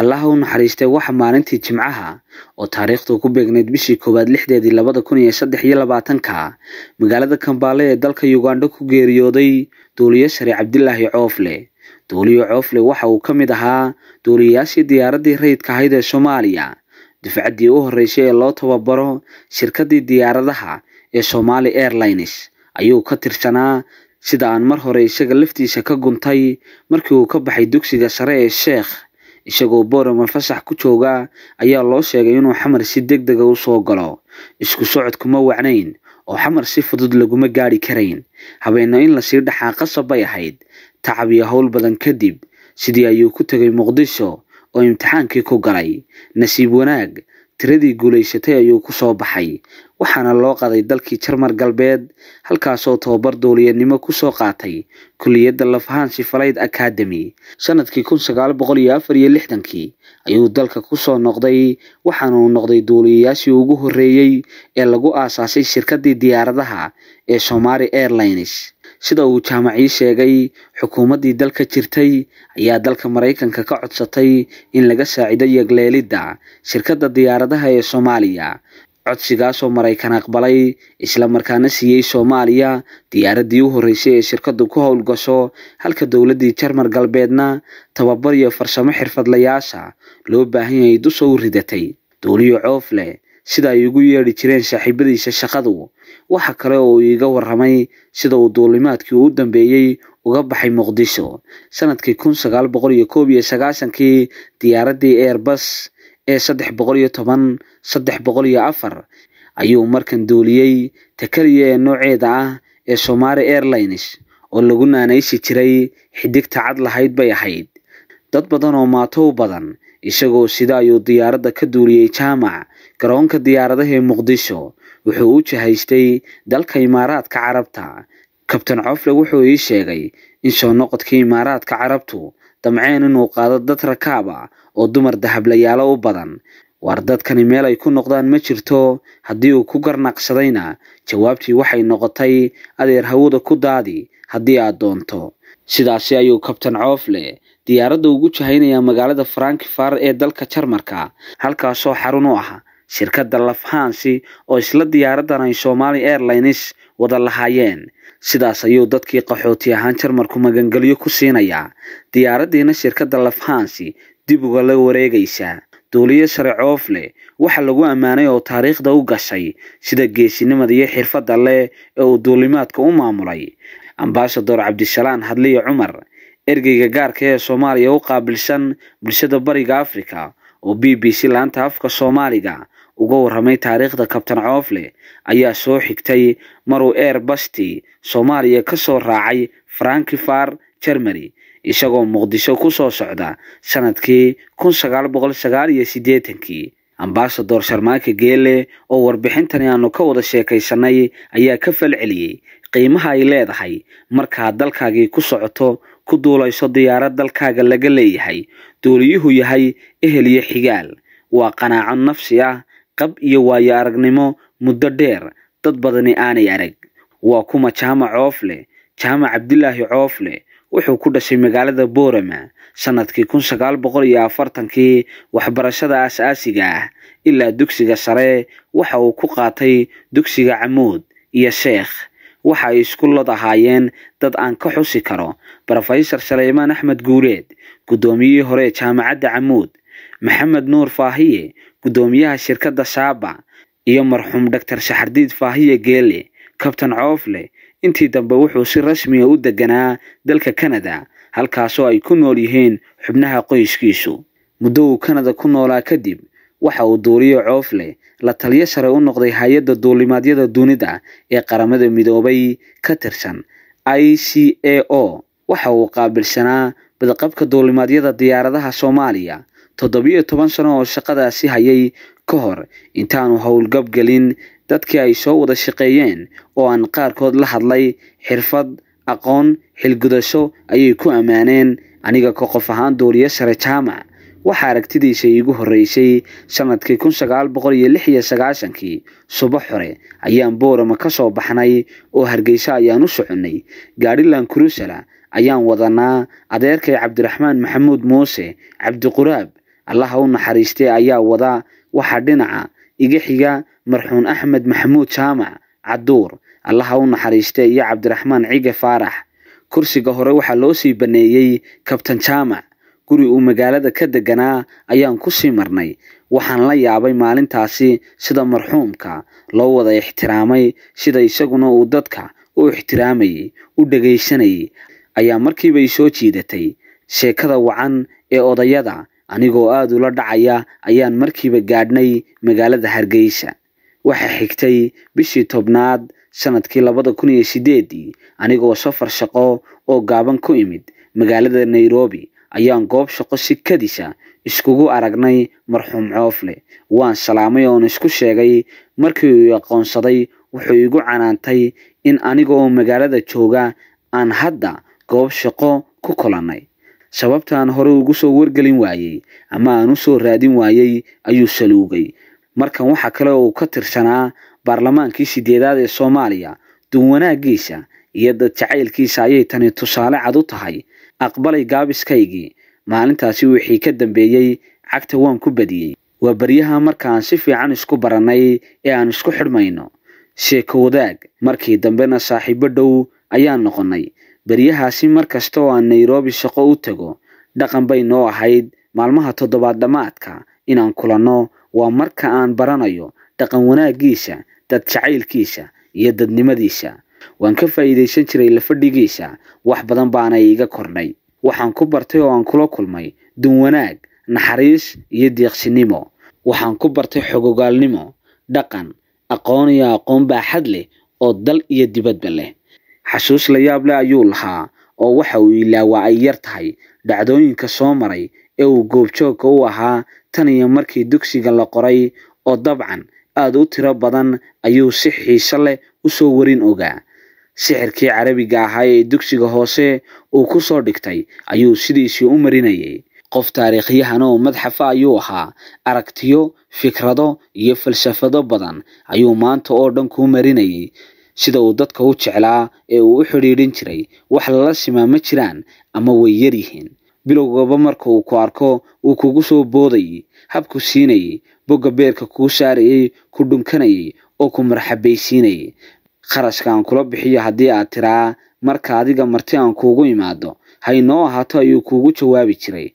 allaha u naxariistay waxa maalintii jimcaha oo taariikhdu ku beegnayd bishii koowaad lixdeedii labada kun iyo saddex iyo labaatanka magaalada kambaale ee dalka uganda ku geeriyooday duuliyo sare cabdilaahi coofle duuliyo coofle waxa uu ka mid ahaa duuliyayaashii diyaaraddii rayidka ahayd ee soomaaliya dufcaddii u horreysay ee loo tababaro shirkaddii diyaaradaha ee somaali airlines ayuu ka tirsanaa sida aan mar hore isaga laftiisa ka guntay markii uu ka baxay dugsiga sare ee sheekh isagoo booraman fasax ku jooga ayaa loo sheegay inuu xamar si deg dega ah u soo galo isku socodkuma wacnayn oo xamar si fudud laguma gaadhi karayn habeenno in lasii dhaxaa qasab bay ahayd tacab iyo howl badan kadib sidii ayuu ku tegay muqdisho oo imtixaankii ku galay nasiib wanaag tiradii guulaysatay ayuu kusoo baxay waxaana loo qaday dalkii jarmar galbeed halkaasoo tobabar duuliyanimo kusoo qaatay kulliyadda lafahansi falayd akademi iyo lixdankii ayuu dalka kusoo noqday waxaana uu noqday duuliyayaashii ugu horreeyey ee lagu aasaasay shirkaddii diyaaradaha ee somali airlines sida uu jaamacii sheegay xukuumaddii dalka jirtay ayaa dalka maraykanka ka codsatay in laga saacido yegleelidda shirkadda diyaaradaha ee soomaaliya codsigaasoo maraykan aqbalay isla markaana siiyey soomaaliya diyaaraddii u horreysay ee shirkaddu ku howlgasho halka dowladdii jarmar galbeedna tababar iyo farsamo xirfadlayaasha loo baahan yahay dus u ridatay duuliyo coof sida ay igu yeedhi jireen saaxiibadiisa shaqadu waxa kale oo uu iiga warramay sida uu duulimaadkii uu dambeeyey uga baxay muqdisho sanadkii kun sagaal boqol iyo koob iyo sagaashankii diyaaraddii airbus ee saddex boqol iyo toban saddex boqol iyo afar ayuu markan duuliyey takariya ee nooceeda ah ee somaali airlines oo lagu naanaysi jiray xidigta cad lahayd bay ahayd dad badan oo maato u badan isagoo sida ayuu diyaaradda ka duuliyey jaamac garoonka diyaaradaha ee muqdisho wuxuu u jahaystay dalka imaaraadka carabta kabtan cofle wuxuu ii sheegay in soo noqodkii imaaraadka carabtu damceen inuu qaado dad rakaab ah oo dumar dahablayaalo u badan waar dadkani meel ay ku noqdaan ma jirto haddii uu ku garnaqsadayna jawaabtii waxay noqotay adeer hawada ku daadi haddii aad doonto sidaasi ayuu kabtan coofle diyaaradda ugu jahaynayaa magaalada frankifar ee dalka jarmarka halkaasoo xarun u ah shirkadda lafhaansi oo isla diyaaraddan ay somali airlines wada lahaayeen sidaas ayuu dadkii qaxooti ahaan jarmarku magangelyo ku siinayaa diyaaraddiina shirkadda lafhaansi dib uga la wareegaysa duuliye sare coofle waxa lagu ammaanay oo taariikhda u gashay sida geesinimada iyo xirfadda leh ee uu duulimaadka u maamulay ambasador cabdisalaan hadliyo cumar ergeyga gaarka ee soomaaliya u qaabilsan bulshada bariga afrika oo b b c laanta afka soomaaliga uga warramay taariikhda kabtan coofle ayaa soo xigtay maruu eer basti soomaaliya ka soo raacay frankifar jermany isagoo muqdisho ku soo socda sanadkii kun sagaal boqol sagaal iyo siddeetankii ambasador sharmaake geele oo warbixintani aanu ka wada sheekaysanay ayaa ka falceliyey qiimaha ay leedahay markaad dalkaagii ku socoto ku duulayso diyaarad dalkaaga laga leeyahay duuliyuhu yahay ehel iyo xigaal waa qanaaco nafsi ah qab iyo waayo aragnimo muddo dheer dad badani aanay arag waa kuma jaamac coofle jaamac cabdilaahi coofle wuxuu ku dhashay magaalada boorama sannadkii kun sagaal boqol iyo afartankii waxbarashada aas-aasiga ah ilaa dugsiga sare waxa uu ku qaatay dugsiga camuud iyo sheekh waxa ay isku lod ahaayeen dad aan ka xusi karo brofesor saleymaan axmed guuleed guddoomiyihii hore ee jaamacadda camuud maxamed nuur faahiye guddoomiyaha shirkadda shaaba iyo marxuum doctor shaxardiid faahiye geele kabtan coofle intii dambe wuxuu si rasmiya ah u deganaa dalka kanada halkaasoo ay ku nool yihiin xubnaha qoyskiisu muddo uu kanada ku noolaa kadib waxa uu duuliyo coofle la taliyo shalay u noqday hay-adda duulimaadyada dunida ee qaramada midoobay ka tirsan i c a o waxa uu qaabilsanaa badqabka duulimaadyada diyaaradaha soomaaliya toddobiyo toban sano oo shaqadaasi hayay ka hor intaanu howlgab gelin dadkii ay soo wada shaqeeyeen oo aan qaarkood la hadlay xirfad aqoon xilgudasho ayay ku ammaaneen aniga ka qof ahaan duuliyo sare jaamac waxaa aragtidiisa iigu horreysay sannadkii kun sagaal boqol iyo lix iyo sagaashankii subax hore ayaan boorama ka soo baxnay oo hargeysa ayaan u soconnay gaarilan kurusala ayaan wadanaa adeerkay cabdiraxmaan maxamuud muuse cabdiquraab allaha u naxariistee ayaa wada waxaa dhinaca iga xiga marxuun axmed maxamuud jaamac caduur allaha u naxariistee iyo cabdiraxmaan cige faarax kursiga hore waxaa loo sii banneeyey kabtan jaamac guri uu magaalada ka deganaa ayaan ku sii marnay waxaan la yaabay maalintaasi sida marxuumka loo wada ixtiraamay sida isaguna uu dadka u ixtiraamayey u dhegaysanayay ayaa markiiba isoo jiidatay sheekada wacan ee odayada anigoo aada ula dhacaya ayaan markiiba gaadhnay magaalada hargeysa waxay xigtay bishii tobnaad sannadkii labada kun iyo sideedii anigoo safar shaqo oo gaaban ku imid magaalada nairobi ayaan goob shaqo si shikadiisa iskugu aragnay marxuum coofle waan salaamay oon isku sheegay markii uu aqoonsaday wuxuu igu canaantay in anigoo magaalada jooga aan hadda goob shaqo ku sababta aan hore ugu soo wargelin waayey ama aan u soo raadin waayey ayuu saluugay markan waxaa kale uu ka tirsanaa baarlamaankii sideedaad ee soomaaliya duwanaagiisa iyo dad jacaylkiisa ayay tani tusaale cad u tahay aqbalay gaabiskaygii maalintaasi wixii ka dambeeyey cagta waan ku badiyey waa baryaha markaan si fiican isku barannay ee aan isku xidhmayno sheeko wadaag markii dambena saaxiibo dhow ayaan noqonnay beryahaasi mar kasta oo aan nairobi shaqo u tago dhaqan bay noo ahayd maalmaha toddobaad dhammaadka inaan kulanno waa marka aan baranayo dhaqan wanaaggiisa dad jacaylkiisa iyo dadnimadiisa waan ka faa'iidaysan jiray lafadhigiisa wax badan baana iiga kornay waxaan ku bartay oo aan kula kulmay dunwanaag naxariis iyo deeqsinimo waxaan ku bartay xogogaalnimo dhaqan aqoon iyo aqoon baaxad leh oo dal iyo dibadba leh xasuus la yaab leh ayuu lahaa oo waxa uu ilaa waa ay yar tahay dhacdooyinka soo maray ee uu goobjoogka u ahaa tan iyo markii dugsiga la qoray oo dabcan aada u tiro badan ayuu si xiiso leh u soo warin ogaa sixirkii carabiga ahaa ee dugsiga hoose uu ku soo dhigtay ayuu sidiisii u marinayay qof taariikhyahan oo madxafa ayuu ahaa aragtiyo fikrado iyo falsafado badan ayuu maanta oo dhan kuu marinayay sida uu dadka u jeclaa ee uu u xidhiidhin jiray wax lala simaa ma jiraan ama way yar yihiin bilowgaba marka uu ku arko uu kugu soo boodayay habku siinayay bogga beerka kuu saarayay ku dhunkanayay oo ku marxabaysiinayay kharashkaan kula bixiyo haddii aad tiraa marka adiga marti aan kuugu imaado ha inoo ahaato ayuu kuugu jawaabi jiray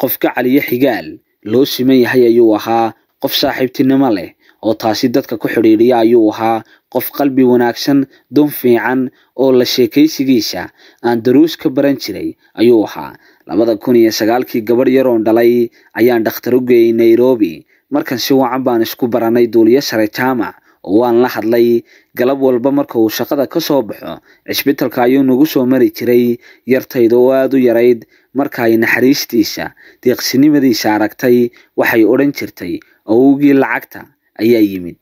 qofka caliyo xigaal loo siman yahay ayuu ahaa qof saaxiibtinimo leh oo taasi dadka ku xidhiidhiya ayuu ahaa qof qalbi wanaagsan dun fiican oo la sheekaysigiisa aan daruus ka baran jiray ayuu ahaa labada kun iyo sagaalkii gabadh yaroon dhalay ayaan dhakhtar u geeyey nairobi markan si wacan baan isku baranay duuliyo sare jaamac oo waan la hadlay galab walba marka uu shaqada ka soo baxo cisbitalka ayuu nagu soo mari jiray yartayda oo aada u yarayd marka ay naxariistiisa deeqsinimadiisa aragtay waxay odhan jirtay awowgii lacagta ayaa yimid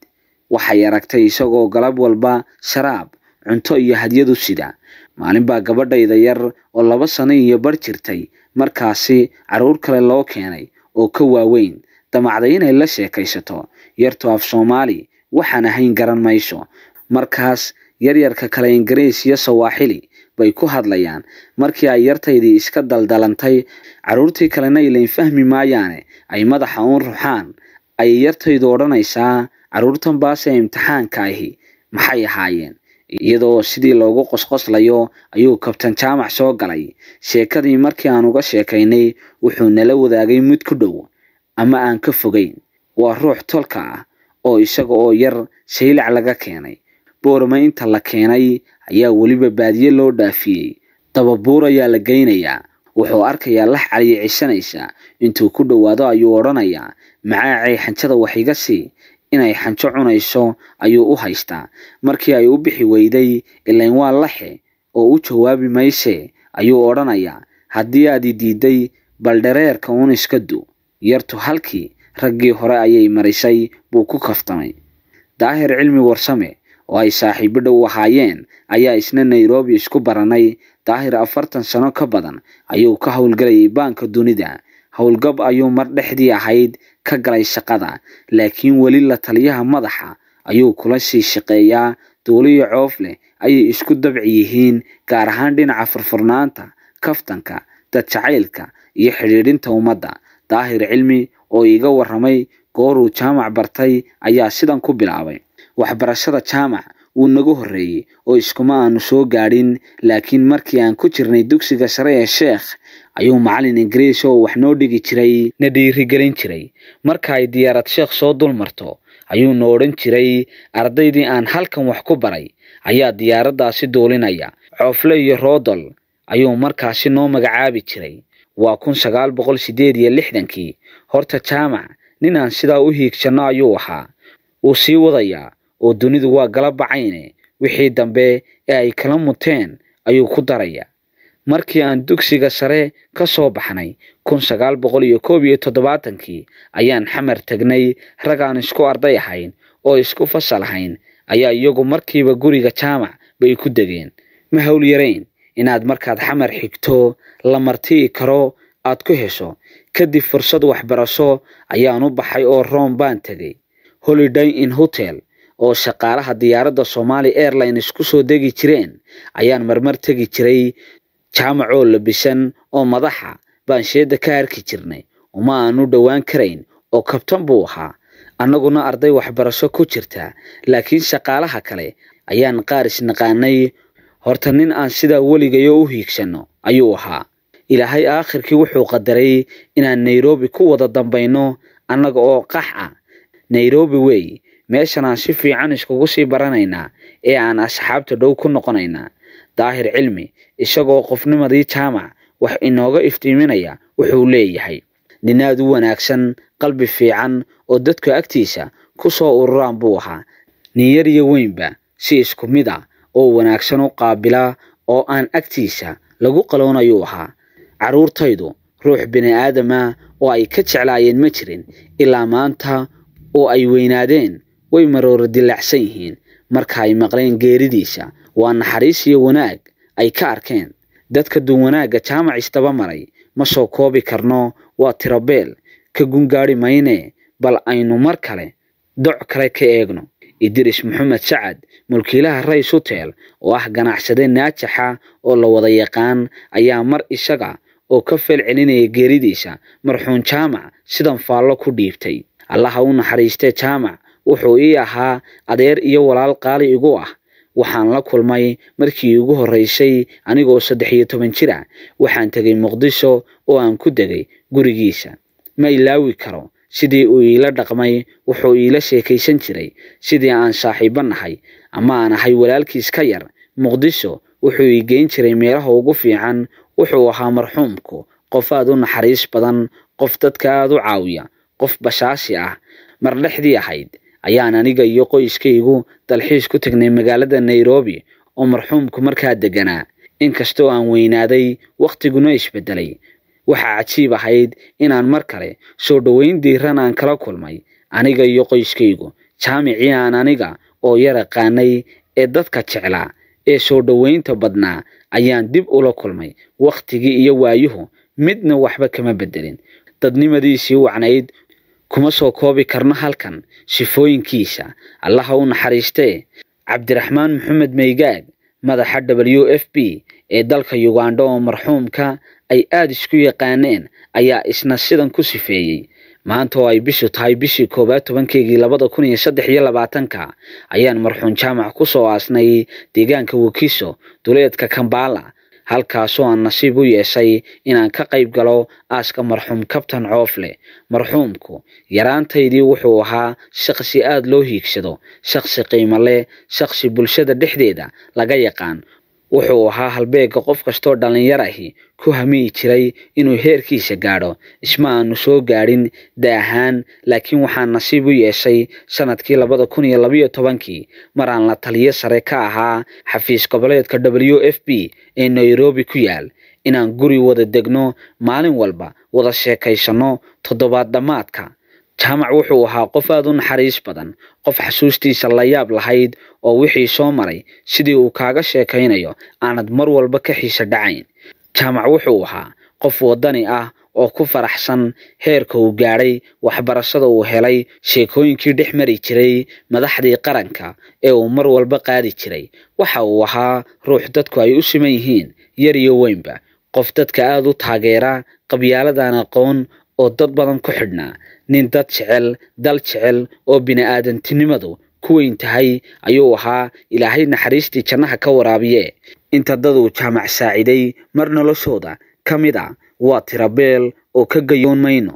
waxay aragtay isagoo galab walba sharaab cunto iyo hadyadu sida maalinbaa gabadhayda yar oo laba sano iyo bar jirtay markaasi caruur kale loo keenay oo ka waaweyn damacday inay la sheekaysato yarto af soomaali waxaan ahayn garan mayso markaas yaryarka kale ingiriis iyo sawaaxili bay ku hadlayaan markii ay yartaydii iska daldalantay carruurtii kalena ilayn fahmi maayaane ay madaxa uun ruxaan ayay yartaydu odhanaysaa carruurtan baase imtixaanka ahi maxay ahaayeen iyadoo sidii loogu qosqoslayo ayuu kabtan jaamac soo galay sheekadii markii aan uga sheekaynay wuxuu nala wadaagay mid ku dhow ama aan ka fogeyn waa ruux tolka ah oo isaga oo yar shaylac laga keenay boorama inta la keenay ayaa weliba baadiye loo dhaafiyey dababuur ayaa la geynayaa wuxuu arkayaa lax caliye cishanaysa intuu ku dhowaado ayuu odhanayaa macaacay xanjada wax iga sii inay xanjo cunayso ayuu u haystaa markii ay u bixi weyday ilayn waa laxe oo u jawaabi mayse ayuu odhanayaa haddii aad i diiday baldhareerka uun iska du yartu halkii raggii hore ayay marisay buu ku kaftamay daahir cilmi warsame oo ay saaxiibo dhow ahaayeen ayaa isna nairobi isku baranay daahir afartan sano ka badan ayuu ka howlgelayay baanka dunida howlgab ayuu mar dhexdii ahayd ka galay shaqada laakiin weli la taliyaha madaxa ayuu kula sii shaqeeyaa duuliyo coof ayay isku dabci yihiin gaar ahaan dhinaca furfurnaanta kaftanka dad jacaylka iyo xidhiidhinta ummadda daahir cilmi oo iiga warramay gooruu jaamac bartay ayaa sidan ku bilaabay waxbarashada jaamac wuu nagu horreeyey oo iskuma aanu soo gaadhin laakiin markii aan ku jirnay dugsiga sare ee sheekh ayuu macalin ingiriis oo wax noo dhigi jiray na dhiirigelin jiray marka ay diyaarad sheekh soo dul marto ayuuna odhan jiray ardaydii aan halkan wax ku baray ayaa diyaaraddaasi duulinaya coofle iyo roodol ayuu markaasi noo magacaabi jiray waa kun sagaal boqol siddeed iyo lixdankii horta jaamac ninaan sidaa u hiigsanno ayuu ahaa wuu sii wadayaa oo dunidu waa gala bacayne wixii dambe ee ay kala muteen ayuu ku darayaa markii aan dugsiga sare ka soo baxnay kun sagaal boqol iyo koob iyo toddobaatankii ayaan xamar tegnay rag aan isku arday ahayn oo isku fasal ahayn ayaa iyagu markiiba guriga jaamac bay ku degeen ma howl yarayn inaad markaad xamar xigto la martii karo aad ku hesho kadib fursad waxbarasho ayaan u baxay oo rome baan tegay holiday in hotel oo shaqaalaha diyaaradda somaali airlines ku soo degi jireen ayaan marmar tegi jiray jaamacoo labisan oo madaxa baan sheedda ka arki jirnay uma aan u dhowaan karayn oo kabtan buu ahaa annaguna arday waxbarasho ku jirta laakiin shaqaalaha kale ayaan qaar isnaqaanay horta nin aan sidaa weligayo u hiigsanno ayuu ahaa ilaahay aakhirkii wuxuu qadaray inaan nairobi ku wada dambayno annaga oo qax ah nairobi wey meeshanaan si fiican iskugu sii baranaynaa ee aan asxaabta dhow ku noqonaynaa daahir cilmi isagoo qofnimadii jaamac wax inooga iftiiminaya wuxuu leeyahay ninaad u wanaagsan qalbi fiican oo dadku agtiisa ku soo ururaan buu ahaa ninyar weynba si isku mid a ah oo wanaagsan u qaabila oo aan agtiisa lagu qaloonayuu ahaa carruurtaydu ruux bini bini'aadama oo ay ka jeclaayeen ma jirin ilaa maanta oo ay weynaadeen way maroora dilaacsan yihiin marka ay maqleen geeridiisa waa naxariis iyo wanaag ay ka arkeen dadka wanaagga jaamac istaba maray ma soo koobi karno waa tirobeel ka gungaadhi mayne bal aynu mar kale doc kale ka eegno idiris moxamed sacad mulkiilaha rays hotel oo ah ganacsade naajaxa oo la wada yaqaan ayaa mar isaga oo ka feel celinaya geeridiisa marxuun jaamac sidan faallo ku dhiibtay allaha u naxariistee jaamac wuxuu ii ahaa adeer iyo walaal qaali igu ah waxaan la kulmay markii ugu horraysay anigoo saddex iyo toban jir ah waxaan tegay muqdisho oo aan ku degay gurigiisa ma ilaawi karo sidii uu iila dhaqmay wuxuu iila sheekaysan jiray sidii aan saaxiibo nahay ama aan ahay walaalkiis ka yar muqdisho wuxuu ii geyn jiray meelaha ugu fiican wuxuu ahaa marxuumku qof aad u naxariis badan qof dadka aad u caawiya qof bashaashi ah mar dhexdii ahayd ayaan aniga iyo qoyskaygu dalxiis ku tegnay magaalada nairobi oo marxuumku markaa deganaa inkastoo aan weynaaday wakhtiguna isbeddelay waxaa cajiib ahayd inaan mar kale soo dhoweyn diiran aan kala kulmay aniga iyo qoyskaygu jaamicii aan aniga oo yar aqaanay ee dadka jeclaa ee soo dhoweynta badnaa ayaan dib ula kulmay wakhtigii iyo waayuhu midna waxba kama bedelin dadnimadiisii wacnayd kuma soo koobi karno halkan sifooyinkiisa allaha u naxariistee cabdiraxmaan maxamed maygaag madaxa w f b ee dalka yugandha oo marxuumka ay aada isku yaqaaneen ayaa isna sidan ku sifeeyey maanta oo ay bishu tahay bishii koobaad tobankeygii labada kun iyo saddex iyo labaatanka ayaan marxuun jaamac ku soo aasnay deegaanka wakiso duleedka kambaala halkaasoo aan nasiib u yeeshay inaan ka qayb galo aaska marxuum kabtan coofle marxuumku yaraantaydii wuxuu ahaa shakhsi aada loo hiigsado shaqhsi qiimo leh shaqhsi bulshada dhexdeeda laga yaqaan wuxuu ahaa halbeega qof kastoo dhallinyar ahi ku hamiyi jiray inuu heerkiisa gaadho isma aanu soo gaadhin daahaan laakiin waxaan nasiib u yeeshay sannadkii labada kun iyo labaiyo tobankii mar aan la taliyo sare ka ahaa xafiis goboleedka w f b ee nairobi ku yaal inaan guri wada degno maalin walba wada sheekaysanno toddobaad dhammaadka jaamac wuxuu ahaa qof aada u naxariis badan qof xasuustiisa la yaab lahayd oo wixii soo maray sidii uu kaaga sheekaynayo aanad mar walba ka xiise dhacayn jaamac wuxuu ahaa qof waddani ah oo ku faraxsan heerka uu gaadhay waxbarashada uu helay sheekooyinkii dhex mari jiray madaxdii qaranka ee uu mar walba qaadi jiray waxa uu ahaa ruux dadku ay u siman yihiin yar iyo weynba qof dadka aada u taageera qabyaaladan aqoon oo dad badan ku xidhnaa nin dad jecel dal jecel oo bini aadantinimadu ku weyn tahay ayuu ahaa ilaahay naxariistii jannaha ka waraabiye inta daduu jaamac saaciday mar noloshooda ka mid a ah, waa tirabeel oo ka gayoon mayno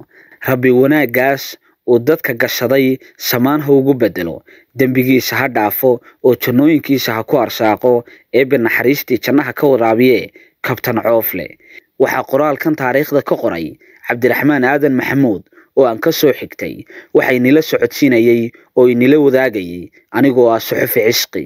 rabbi wanaaggaas uu dadka gashaday samaan ha ugu beddelo dembigiisa ha dhaafo oo jannooyinkiisa ha ku arsaaqo eebbe naxariistii jannaha ka waraabiye kabtan coofle waxaa qoraalkan taariikhda ka qoray cabdiraxmaan aadan maxamuud oo aan ka soo xigtay waxay nila socodsiinayey oo inila wadaagayay anigoo ah saxufi cishqi